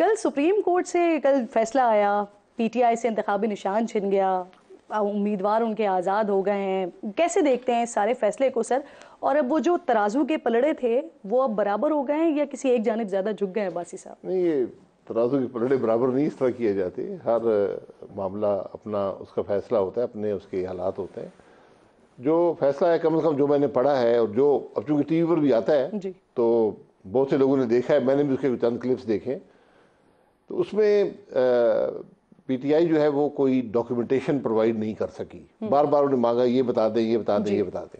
कल supreme court से कल फैसला आया पीटीआई से इंतबी निशान छिन गया उम्मीदवार उनके आज़ाद हो गए हैं कैसे देखते हैं सारे फैसले को सर और अब वो जो तराजू के पलड़े थे वो अब बराबर हो गए हैं या किसी एक जानब ज़्यादा झुक गए हैं बासी साहब नहीं ये तराजू के पलड़े बराबर नहीं इस तरह किए जाते हर मामला अपना उसका फैसला होता है अपने उसके हालात होते हैं जो फैसला है कम अज़ कम जो मैंने पढ़ा है और जो अब चूँकि टी पर भी आता है तो बहुत से लोगों ने देखा है मैंने भी उसके चंद क्लिप्स देखे तो उसमें पीटीआई जो है वो कोई डॉक्यूमेंटेशन प्रोवाइड नहीं कर सकी हम्म। बार बार उन्हें मांगा ये बता दें ये बता दें ये बता दें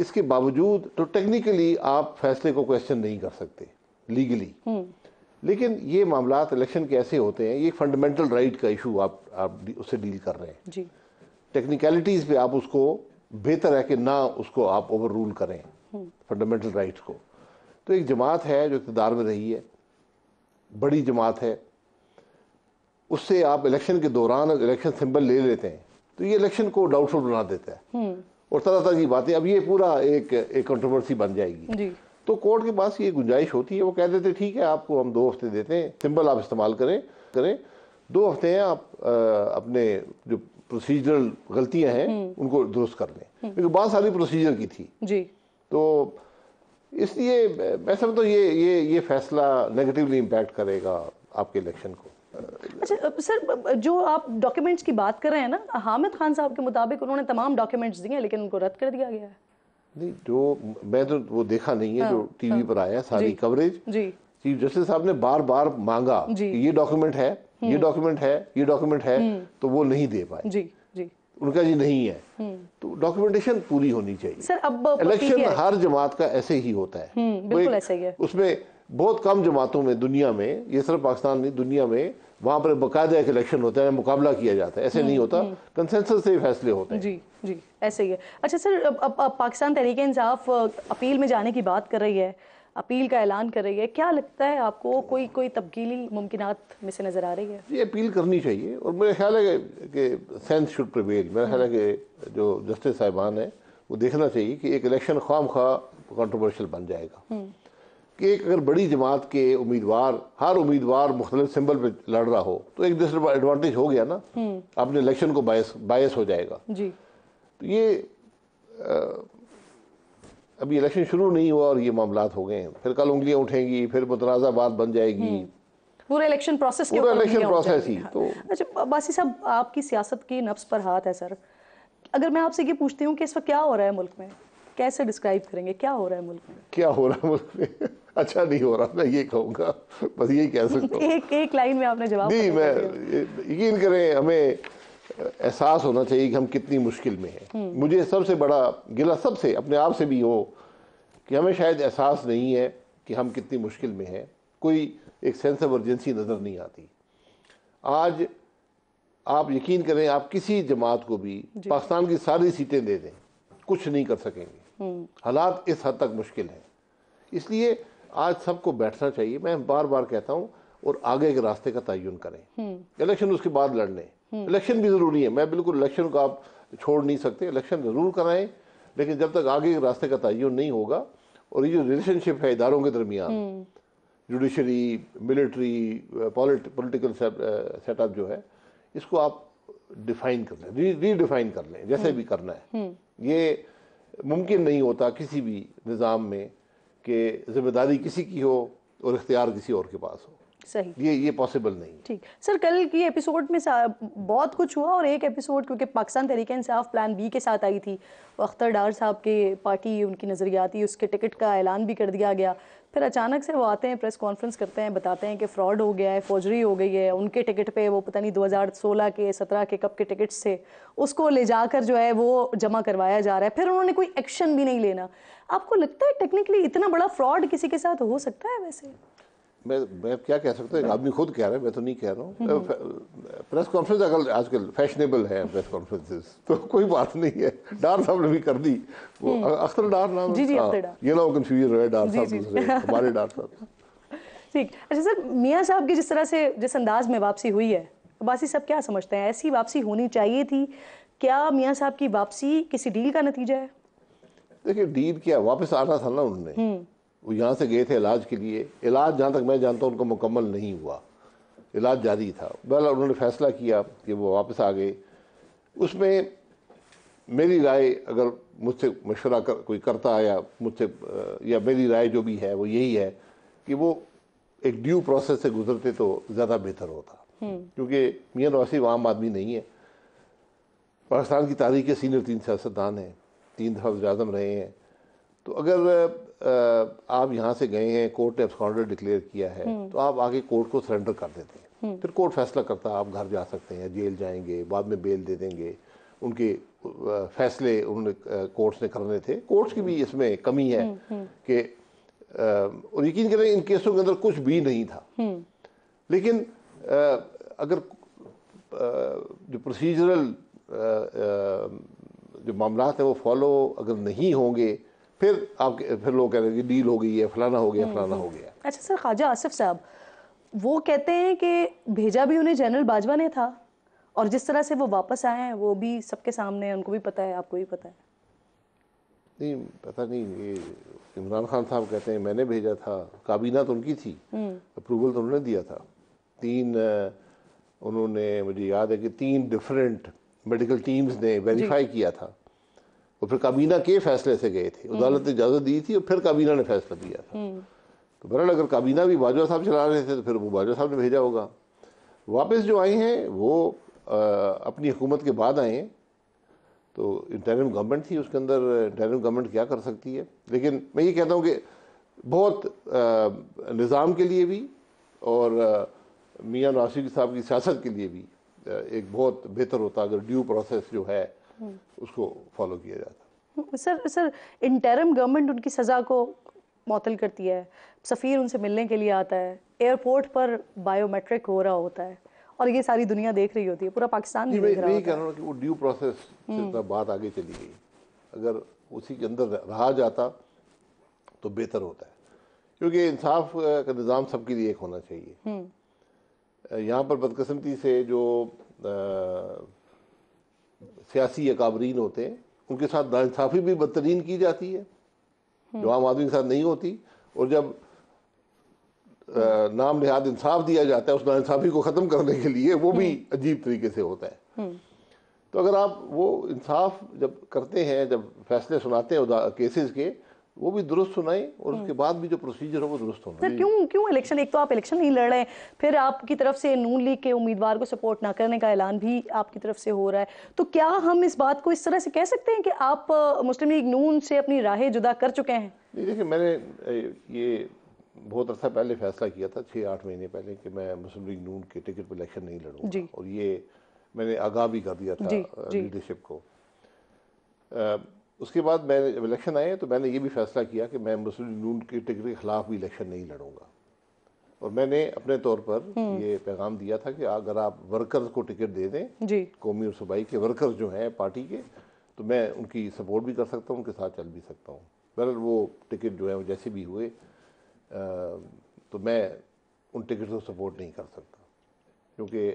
इसके बावजूद तो टेक्निकली आप फैसले को क्वेश्चन नहीं कर सकते लीगली हम्म। लेकिन ये मामला इलेक्शन के ऐसे होते हैं ये फंडामेंटल राइट का इशू आप आप उससे डील कर रहे हैं टेक्निकलिटीज पे आप उसको बेहतर है कि ना उसको आप ओवर रूल करें फंडामेंटल हम्म। राइट को तो एक जमात है जो इकतदार में रही है बड़ी जमात है उससे आप इलेक्शन के दौरान इलेक्शन सिंबल ले लेते हैं तो ये इलेक्शन को डाउटफुल बना देता है हम्म। और तरह तरह की बातें अब ये पूरा एक एक कंट्रोवर्सी बन जाएगी तो कोर्ट के पास ये गुंजाइश होती है वो कह देते ठीक है आपको हम दो हफ्ते देते हैं सिंबल आप इस्तेमाल करें करें दो हफ्ते हैं आप आ, अपने जो प्रोसीजरल गलतियां हैं हम्म। उनको दुरुस्त कर लें क्योंकि बहुत सारी प्रोसीजर की थी जी तो इसलिए मैं समझता तो ये ये ये फैसला नेगेटिवली इम्पैक्ट करेगा आपके इलेक्शन को अच्छा सर जो आप डॉक्यूमेंट्स की बात कर रहे हैं ना हामिद खान साहब के मुताबिक उन्होंने तमाम डॉक्यूमेंट्स दिए हैं लेकिन उनको रद्द कर दिया गया है नहीं जो मैं तो वो देखा नहीं है हाँ, जो टीवी हाँ, पर आया सारी जी, कवरेज जी चीफ जस्टिस साहब ने बार बार मांगा कि ये डॉक्यूमेंट है ये डॉक्यूमेंट हम्म। है ये डॉक्यूमेंट है हम्म। तो वो नहीं दे पाए जी उनका जी नहीं है हम्म। तो डॉक्यूमेंटेशन पूरी होनी चाहिए सर अब इलेक्शन हर जमात का ऐसे ही होता है हम्म, बिल्कुल ऐसे ही है उसमें बहुत कम जमातों में दुनिया में ये सिर्फ पाकिस्तान नहीं दुनिया में वहाँ पर बाकायदा एक इलेक्शन होता है मुकाबला किया जाता है ऐसे नहीं हम्म, होता कंसेंसस से फैसले होते हैं जी जी ऐसे ही है अच्छा सर अब, अब, अब पाकिस्तान तहरीक इंसाफ अपील में जाने की बात कर रही है अपील का ऐलान कर रही है क्या लगता है आपको कोई कोई तब्दीली मुमकिन में से नज़र आ रही है ये अपील करनी चाहिए और मेरा ख्याल है कि सेंस शुड प्रवेल मेरा ख्याल है कि जो जस्टिस साहिबान है वो देखना चाहिए कि एक इलेक्शन खाम खा कॉन्ट्रोवर्शियल बन जाएगा हम्म। कि एक अगर बड़ी जमात के उम्मीदवार हर उम्मीदवार मुख्तलिफ सिंबल पर लड़ रहा हो तो एक दूसरे एडवांटेज हो गया ना हम्म। अपने इलेक्शन को बायस बायस हो जाएगा जी तो ये अभी इलेक्शन शुरू नहीं हुआ और ये मामला हो गए हैं फिर कल उंगलियां उठेंगी फिर मुतनाज़ा बात बन जाएगी हम्म। पूरे इलेक्शन प्रोसेस के इलेक्शन प्रोसेस ही तो अच्छा बासी साहब आपकी सियासत की नफ्स पर हाथ है सर अगर मैं आपसे ये पूछती हूँ कि इस वक्त क्या हो रहा है मुल्क में कैसे डिस्क्राइब करेंगे क्या हो रहा है मुल्क में क्या हो रहा है मुल्क में अच्छा नहीं हो रहा मैं ये कहूँगा बस यही कह सकता हूँ एक एक लाइन में आपने जवाब नहीं मैं यकीन करें हमें एहसास होना चाहिए कि हम कितनी मुश्किल में हैं हम्म। मुझे सबसे बड़ा गिला सबसे अपने आप से भी हो कि हमें शायद एहसास नहीं है कि हम कितनी मुश्किल में हैं कोई एक सेंस ऑफ अर्जेंसी नज़र नहीं आती आज आप यकीन करें आप किसी जमात को भी पाकिस्तान की सारी सीटें दे दें कुछ नहीं कर सकेंगे हम्म। हालात इस हद तक मुश्किल हैं इसलिए आज सबको बैठना चाहिए मैं बार बार कहता हूँ और आगे के रास्ते का तयन करें हम्म। इलेक्शन उसके बाद लड़ लें हम्म। इलेक्शन भी ज़रूरी है मैं बिल्कुल इलेक्शन को आप छोड़ नहीं सकते इलेक्शन ज़रूर कराएं लेकिन जब तक आगे के रास्ते का तयन नहीं होगा और ये जो रिलेशनशिप है इदारों के दरमियान जुडिशरी मिलिट्री पॉलिटिकल सेटअप जो है इसको आप डिफाइन कर लें रीडिफाइन कर लें जैसे हम्म। भी करना है हम्म। ये मुमकिन नहीं होता किसी भी निज़ाम में कि जिम्मेदारी किसी की हो और इख्तियार किसी और के पास हो सही ये ये पॉसिबल नहीं ठीक सर कल की एपिसोड में बहुत कुछ हुआ और एक एपिसोड क्योंकि पाकिस्तान तरीके इंसाफ प्लान बी के साथ आई थी अख्तर डार साहब के पार्टी उनकी नज़रियाती उसके टिकट का ऐलान भी कर दिया गया फिर अचानक से वो आते हैं प्रेस कॉन्फ्रेंस करते हैं बताते हैं कि फ़्रॉड हो गया है फौजरी हो गई है उनके टिकट पे वो पता नहीं 2016 के 17 के कप के टिकट से उसको ले जाकर जो है वो जमा करवाया जा रहा है फिर उन्होंने कोई एक्शन भी नहीं लेना आपको लगता है टेक्निकली इतना बड़ा फ्रॉड किसी के साथ हो सकता है वैसे मैं मैं क्या कह सकता हूँ आदमी खुद कह रहा है मैं तो नहीं कह रहा हूँ हम्म। प्रेस कॉन्फ्रेंस अगर आजकल फैशनेबल है प्रेस कॉन्फ्रेंसेस तो कोई बात नहीं है डार साहब ने भी कर दी वो हम्म। अख्तर डार नाम जी, जी, ये ना कंफ्यूज हुए डार साहब हमारे डार साहब ठीक अच्छा सर मियाँ साहब की जिस तरह से जिस अंदाज में वापसी हुई है बासी सब क्या समझते हैं ऐसी वापसी होनी चाहिए थी क्या मियाँ साहब की वापसी किसी डील का नतीजा है देखिए डील क्या वापस आना था ना उन्होंने हम्म। वो यहाँ से गए थे इलाज के लिए इलाज जहाँ तक मैं जानता हूँ उनका मुकम्मल नहीं हुआ इलाज जारी था बहल उन्होंने फैसला किया कि वो वापस आ गए उसमें मेरी राय अगर मुझसे मशवरा कर कोई करता है या मुझसे या मेरी राय जो भी है वो यही है कि वो एक ड्यू प्रोसेस से गुजरते तो ज़्यादा बेहतर होता हम्म। क्योंकि मियाँ नवासी आम आदमी नहीं है पाकिस्तान की तारीख के सीनियर तीन सियासतदान हैं तीन दफ़ा आज़म रहे हैं तो अगर आप यहाँ से गए हैं कोर्ट ने एब्सकॉन्डर डिक्लेयर किया है हम्म। तो आप आगे कोर्ट को सरेंडर कर देते हैं हम्म। फिर कोर्ट फैसला करता है आप घर जा सकते हैं जेल जाएंगे बाद में बेल दे देंगे उनके फैसले उन्होंने कोर्ट्स ने करने थे कोर्ट्स की भी इसमें कमी है हम्म, कि और यकीन करें इन केसों के अंदर कुछ भी नहीं था लेकिन अगर जो प्रोसीजरल जो मामला हैं वो फॉलो अगर नहीं होंगे फिर आप फिर लोग कह रहे हैं डील हो गई है फलाना हो गया हम्म, फलाना हम्म। हो गया अच्छा सर ख्वाजा आसिफ साहब वो कहते हैं कि भेजा भी उन्हें जनरल बाजवा ने था और जिस तरह से वो वापस आए हैं वो भी सबके सामने उनको भी पता है आपको भी पता है नहीं पता नहीं ये इमरान खान साहब कहते हैं मैंने भेजा था काबीना तो उनकी थी हम्म। अप्रूवल तो उन्होंने दिया था तीन उन्होंने मुझे याद है कि तीन डिफरेंट मेडिकल टीम्स ने वेरीफाई किया था और फिर काबीना के फैसले से गए थे अदालत ने इजाज़त दी थी और फिर काबीना ने फैसला दिया था हम्म। तो बहरहाल अगर काबीना भी बाजवा साहब चला रहे थे तो फिर वो बाजवा साहब ने भेजा होगा वापस जो आए हैं वो आ, अपनी हुकूमत के बाद आए तो इंटरम गवर्नमेंट थी उसके अंदर इंटरम गवर्नमेंट क्या कर सकती है लेकिन मैं ये कहता हूँ कि बहुत निज़ाम के लिए भी और मियाँ नासिर साहब की सियासत के लिए भी एक बहुत बेहतर होता अगर ड्यू प्रोसेस जो है उसको फॉलो किया जाता सर सर इंटरम गवर्नमेंट उनकी सज़ा को मअतल करती है सफ़ीर उनसे मिलने के लिए आता है एयरपोर्ट पर बायोमेट्रिक हो रहा होता है और ये सारी दुनिया देख रही होती है पूरा पाकिस्तान देख रहा होता है कि वो ड्यू प्रोसेस से हम्म। बात आगे चली गई अगर उसी के अंदर रहा जाता तो बेहतर होता है क्योंकि इंसाफ का निज़ाम सबके लिए एक होना चाहिए हम्म। यहाँ पर बदकस्मती से जो सियासी अकाबरीन होते हैं उनके साथ नासाफी भी बदतरीन की जाती है जो आम आदमी के साथ नहीं होती और जब नाम लिहाज इंसाफ दिया जाता है उस नाानसाफ़ी को ख़त्म करने के लिए वो भी हम्म। अजीब तरीके से होता है हम्म। तो अगर आप वो इंसाफ जब करते हैं जब फैसले सुनाते हैं केसेस के वो भी दुरुस्त तो होना है और हम्म। उसके बाद भी जो प्रोसीजर है वो दुरुस्त होना सर क्यों क्यों इलेक्शन एक तो आप इलेक्शन नहीं लड़ रहे हैं फिर आपकी तरफ से नून लीग के उम्मीदवार को सपोर्ट ना करने का ऐलान भी आपकी तरफ से हो रहा है तो क्या हम इस बात को इस तरह से कह सकते हैं कि आप मुस्लिम लीग नून से अपनी राहें जुदा कर चुके हैं देखिए मैंने ये बहुत अर्सा पहले फैसला किया था छः आठ महीने पहले कि मैं मुस्लिम लीग नून के टिकट पर इलेक्शन नहीं लड़ूंगा और ये मैंने आगाह भी कर दिया था लीडरशिप को उसके बाद मैं इलेक्शन आए तो मैंने ये भी फैसला किया कि मैं मुस्लिम लून के टिकट के खिलाफ भी इलेक्शन नहीं लड़ूंगा और मैंने अपने तौर पर हम्म। ये पैगाम दिया था कि अगर आप वर्कर्स को टिकट दे दें कौमी और सूबाई के वर्कर्स जो हैं पार्टी के तो मैं उनकी सपोर्ट भी कर सकता हूँ उनके साथ चल भी सकता हूँ बहर वो टिकट जो है वो जैसे भी हुए तो मैं उन टिकट को सपोर्ट नहीं कर सकता क्योंकि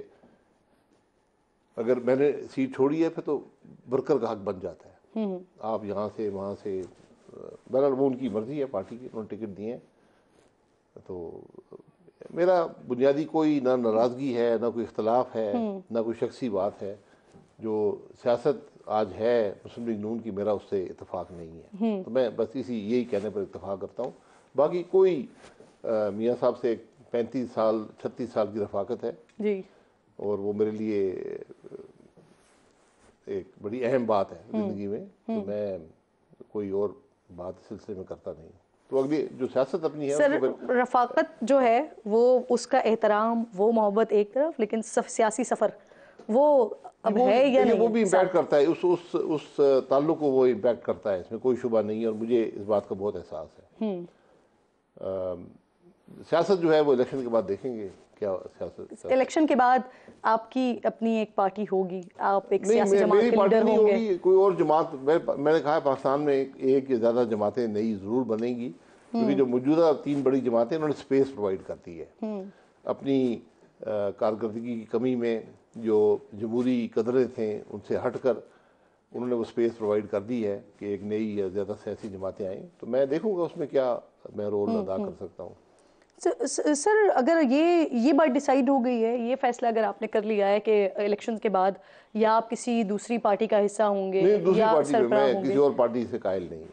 अगर मैंने सीट छोड़ी है फिर तो वर्कर का हक बन जाता है हम्म। आप यहाँ से वहाँ से बहरहाल वो उनकी मर्जी है पार्टी की उन्होंने टिकट दिए हैं तो मेरा बुनियादी कोई ना नाराज़गी है ना कोई इख्तलाफ है हम्म। ना कोई शख्सी बात है जो सियासत आज है मुस्लिम लीग नून की मेरा उससे इतफाक़ नहीं है हम्म। तो मैं बस इसी यही कहने पर इतफाक़ करता हूँ बाकी कोई मियाँ साहब से पैंतीस साल छत्तीस साल की रफाकत है जी और वो मेरे लिए एक बड़ी अहम बात है हम्म। ज़िंदगी में तो हम्म। मैं कोई और बात सिलसिले में करता नहीं तो अगली जो सियासत अपनी है सर तो रफाकत जो है वो उसका एहतराम वो मोहब्बत एक तरफ लेकिन सियासी सफ़र वो अब वो, है या नहीं वो भी इम्पैक्ट करता है उस उस उस ताल्लुक को वो इम्पैक्ट करता है इसमें कोई शुबा नहीं है और मुझे इस बात का बहुत एहसास है हम्म। सियासत जो है वो इलेक्शन के बाद देखेंगे क्या इलेक्शन के बाद आपकी अपनी एक पार्टी होगी आप एक सियासी जमात मेरी के लीडर होंगे कोई और जमात मैं, मैंने कहा पाकिस्तान में एक या ज़्यादा जमातें नई ज़रूर बनेंगी क्योंकि हम्म। जो मौजूदा तीन बड़ी जमातें उन्होंने स्पेस प्रोवाइड करती है हम्म। अपनी कारकर्दगी की कमी में जो जमहूरी कदरें थे उनसे हटकर उन्होंने वो स्पेस प्रोवाइड कर दी है कि एक नई या ज़्यादा सियासी जमातें आएँ तो मैं देखूंगा उसमें क्या मैं रोल हम्म, अदा कर सकता हूँ सर अगर ये ये बात डिसाइड हो गई है ये फैसला अगर आपने कर लिया है कि इलेक्शन के बाद या आप किसी दूसरी पार्टी का हिस्सा होंगे या मैं किसी और पार्टी से कायल नहीं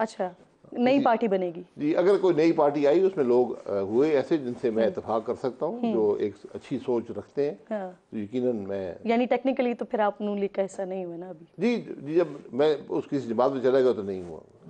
अच्छा नई पार्टी बनेगी जी अगर कोई नई पार्टी आई उसमें लोग हुए ऐसे जिनसे मैं हम्म। इतफाक कर सकता हूँ हम्म। जो एक अच्छी सोच रखते हैं हाँ। तो यकीनन मैं यानी टेक्निकली तो फिर आप नून लीग का हिस्सा नहीं हुआ ना अभी जी जी जब मैं उस किसी जमात में चला गया तो नहीं हुआ